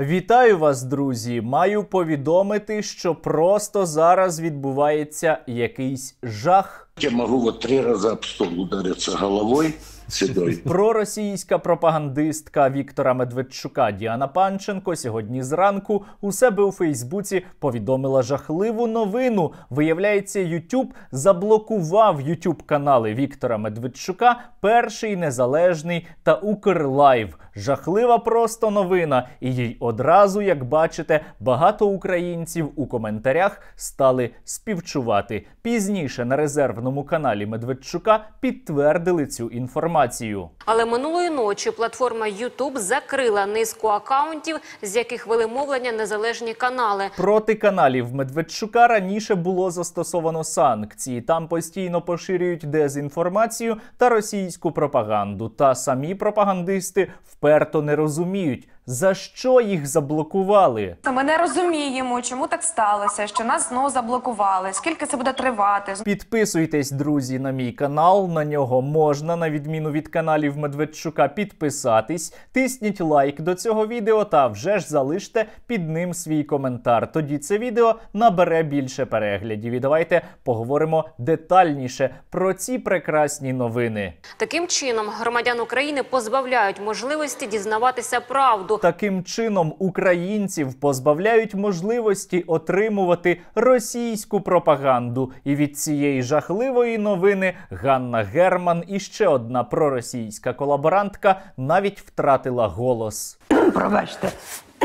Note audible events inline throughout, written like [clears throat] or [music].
Вітаю вас, друзі! Маю повідомити, що просто зараз відбувається якийсь жах. Я можу от три рази об стол ударитися головою. Сюди. [laughs] Проросійська пропагандистка Віктора Медведчука Діана Панченко сьогодні зранку у себе у Фейсбуці повідомила жахливу новину. Виявляється, Ютуб заблокував Ютуб канали Віктора Медведчука, перший незалежний та Укрлайв. Жахлива просто новина. І їй одразу, як бачите, багато українців у коментарях стали співчувати. Пізніше на резервному каналі Медведчука підтвердили цю інформацію інформацію. Але минулої ночі платформа YouTube закрила низку акаунтів, з яких вели мовлення незалежні канали. Проти каналів Медведчука раніше було застосовано санкції. Там постійно поширюють дезінформацію та російську пропаганду. Та самі пропагандисти вперто не розуміють. За що їх заблокували? Ми не розуміємо, чому так сталося, що нас знову заблокували. Скільки це буде тривати? Підписуйтесь, друзі, на мій канал. На нього можна, на відміну від каналів Медведчука, підписатись. Тисніть лайк до цього відео та вже ж залиште під ним свій коментар. Тоді це відео набере більше переглядів. І давайте поговоримо детальніше про ці прекрасні новини. Таким чином громадян України позбавляють можливості дізнаватися правду таким чином українців позбавляють можливості отримувати російську пропаганду. І від цієї жахливої новини Ганна Герман і ще одна проросійська колаборантка навіть втратила голос. Пробачте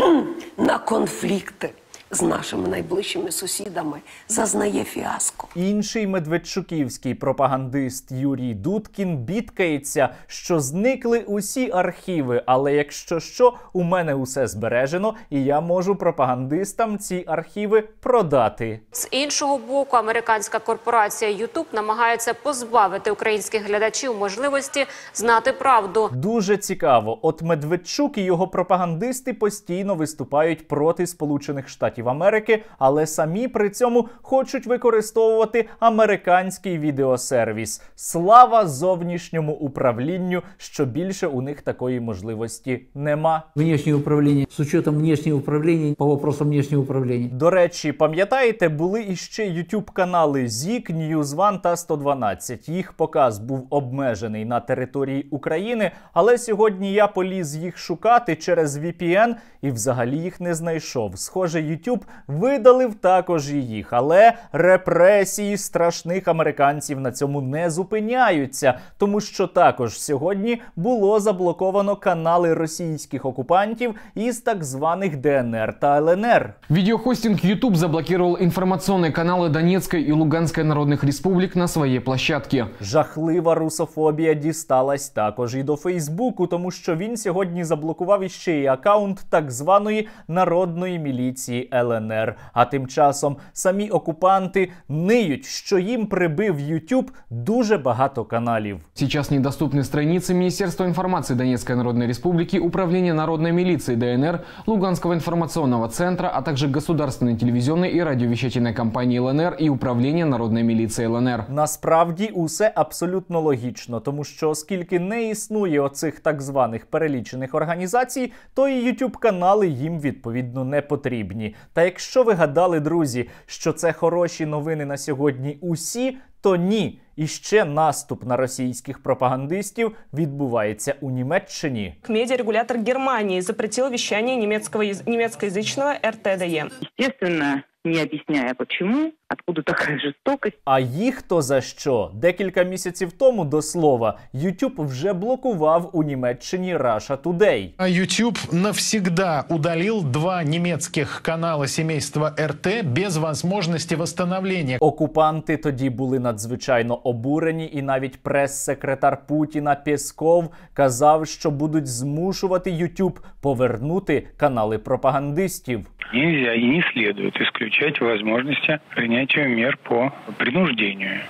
[clears throat] на конфлікти з нашими найближчими сусідами зазнає фіаско. Інший медведчуківський пропагандист Юрій Дудкін бідкається, що зникли усі архіви. Але якщо що, у мене усе збережено, і я можу пропагандистам ці архіви продати. З іншого боку, американська корпорація Ютуб намагається позбавити українських глядачів можливості знати правду. Дуже цікаво, от Медведчук і його пропагандисти постійно виступають проти Сполучених Штатів. Америки, але самі при цьому хочуть використовувати американський відеосервіс. Слава зовнішньому управлінню, що більше у них такої можливості нема. Внішнє управління з учетом внішнього управління по вопросам внішнього управління. До речі, пам'ятаєте, були іще youtube канали Зік, Ньюзван та 112. Їх показ був обмежений на території України, але сьогодні я поліз їх шукати через VPN і взагалі їх не знайшов. Схоже, YouTube YouTube видалив також і їх. Але репресії страшних американців на цьому не зупиняються, тому що також сьогодні було заблоковано канали російських окупантів із так званих ДНР та ЛНР. Видеохостинг YouTube заблокировал информационные каналы Донецкой і Луганської Народних Республік на своей площадке. Жахлива русофобія дісталась також і до Фейсбуку, тому що він сьогодні заблокував іще й акаунт так званої народної міліції ЛНР. А тим часом самі окупанти ниють, що їм прибив YouTube дуже багато каналів. Сейчас недоступны страницы Міністерства інформації Донецкой Народної Республіки, Управління народної міліції ДНР, Луганського інформаційного центра, а також Государственной телевизионной і радиовещательной компании ЛНР і управління народної міліції ЛНР. Насправді усе абсолютно логічно, тому що оскільки не існує оцих так званих перелічених організацій, то і YouTube канали їм відповідно не потрібні. Та якщо ви гадали, друзі, що це хороші новини на сьогодні, усі, то ні. І ще наступ на російських пропагандистів відбувається у Німеччині. Медіарегулятор Германії запретив віщання німецького німецькоязичного РТДЕ. Звісно, не объясняя почему, откуда такая жестокость. А їх то за що? Декілька місяців тому до слова YouTube вже блокував у Німеччині раша Today. А YouTube навсегда удалил два німецьких канали сімейства РТ без можливості восстановлення. Окупанти тоді були надзвичайно обурені, і навіть прес-секретар Путіна Пєсков казав, що будуть змушувати YouTube повернути канали пропагандистів. Нельзя і не слідує ісключити изучать возможности принятия мер по принуждению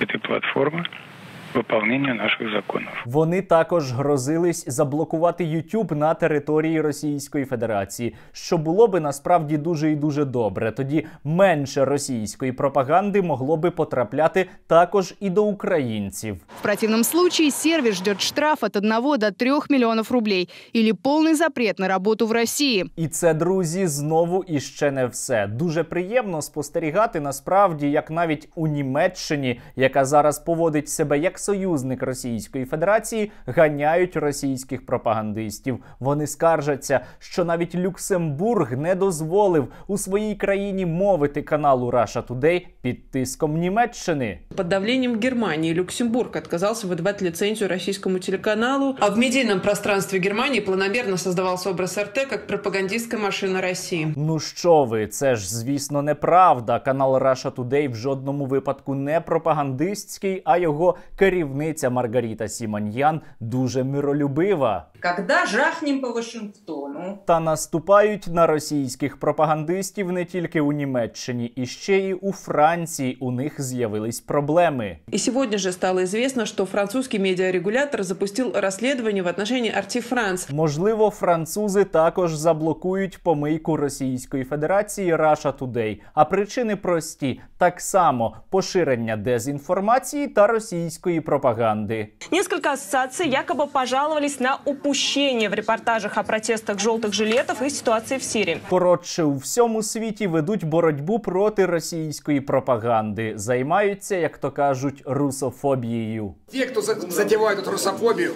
этой платформы Виповнення наших законів. Вони також грозились заблокувати YouTube на території Російської Федерації, що було би насправді дуже і дуже добре. Тоді менше російської пропаганди могло би потрапляти також і до українців. В противному випадку сервіс ждет штраф від 1 до 3 мільйонів рублей або повний запрет на роботу в Росії. І це друзі знову і ще не все. Дуже приємно спостерігати насправді, як навіть у Німеччині, яка зараз поводить себе як союзник Російської Федерації ганяють російських пропагандистів. Вони скаржаться, що навіть Люксембург не дозволив у своїй країні мовити каналу Russia Today під тиском Німеччини. Под давленням Германії Люксембург відказався видавати ліцензію російському телеканалу. А в медійному пространстві Германії планомірно создавався образ РТ як пропагандистська машина Росії. Ну що ви, це ж звісно неправда. Канал Russia Today в жодному випадку не пропагандистський, а його керівник керівниця Маргарита Сіманьян дуже миролюбива. Коли жахнем по Вашингтону, та наступають на російських пропагандистів не тільки у Німеччині, і ще й у Франції. У них з'явились проблеми. І сьогодні же стало звісно, що французький медіарегулятор запустив розслідування в отношенні Арті Франс. Можливо, французи також заблокують помийку Російської Федерації Russia Today. А причини прості так само поширення дезінформації та російської пропаганди. Несколько асоціацій якобы пожаловались на упущення в репортажах о протестах журналістів желтых жилетов и ситуации в Сирии. Коротше, у всьому світі ведуть боротьбу проти російської пропаганди. Займаються, як то кажуть, русофобією. Ті, хто задіває тут русофобію,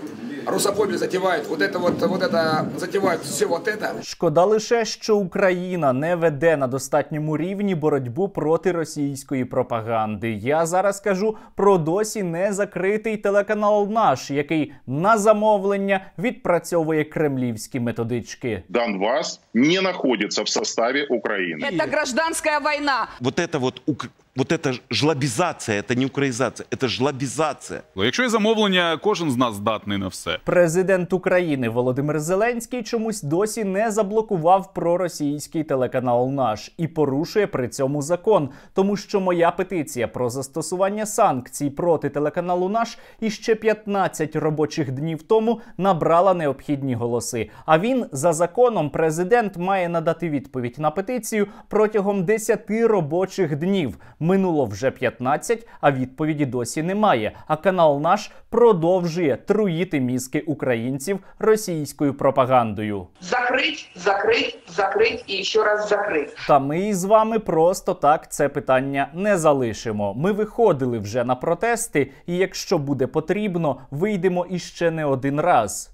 русофобию затівають вот это вот, вот это, затівають все вот это. Шкода лише, що Україна не веде на достатньому рівні боротьбу проти російської пропаганди. Я зараз кажу про досі не закритий телеканал наш, який на замовлення відпрацьовує кремлівські методички. Донбас не знаходиться в составі України. Це гражданська війна. Вот это вот ук... От це жлобізація, це не українізація, це жлобізація. Ну, якщо є замовлення, кожен з нас здатний на все. Президент України Володимир Зеленський чомусь досі не заблокував проросійський телеканал наш і порушує при цьому закон, тому що моя петиція про застосування санкцій проти телеканалу наш іще 15 робочих днів тому набрала необхідні голоси. А він за законом президент має надати відповідь на петицію протягом 10 робочих днів минуло вже 15, а відповіді досі немає. А канал наш продовжує труїти мізки українців російською пропагандою. Закрить, закрить, закрить і ще раз закрить. Та ми з вами просто так це питання не залишимо. Ми виходили вже на протести, і якщо буде потрібно, вийдемо іще не один раз.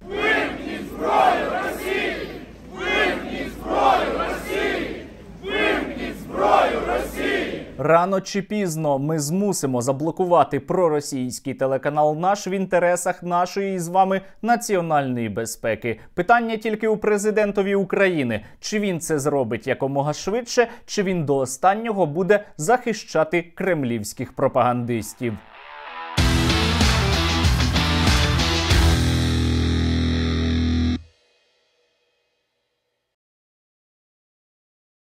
Рано чи пізно ми змусимо заблокувати проросійський телеканал наш в інтересах нашої з вами національної безпеки. Питання тільки у президентові України: чи він це зробить якомога швидше, чи він до останнього буде захищати кремлівських пропагандистів.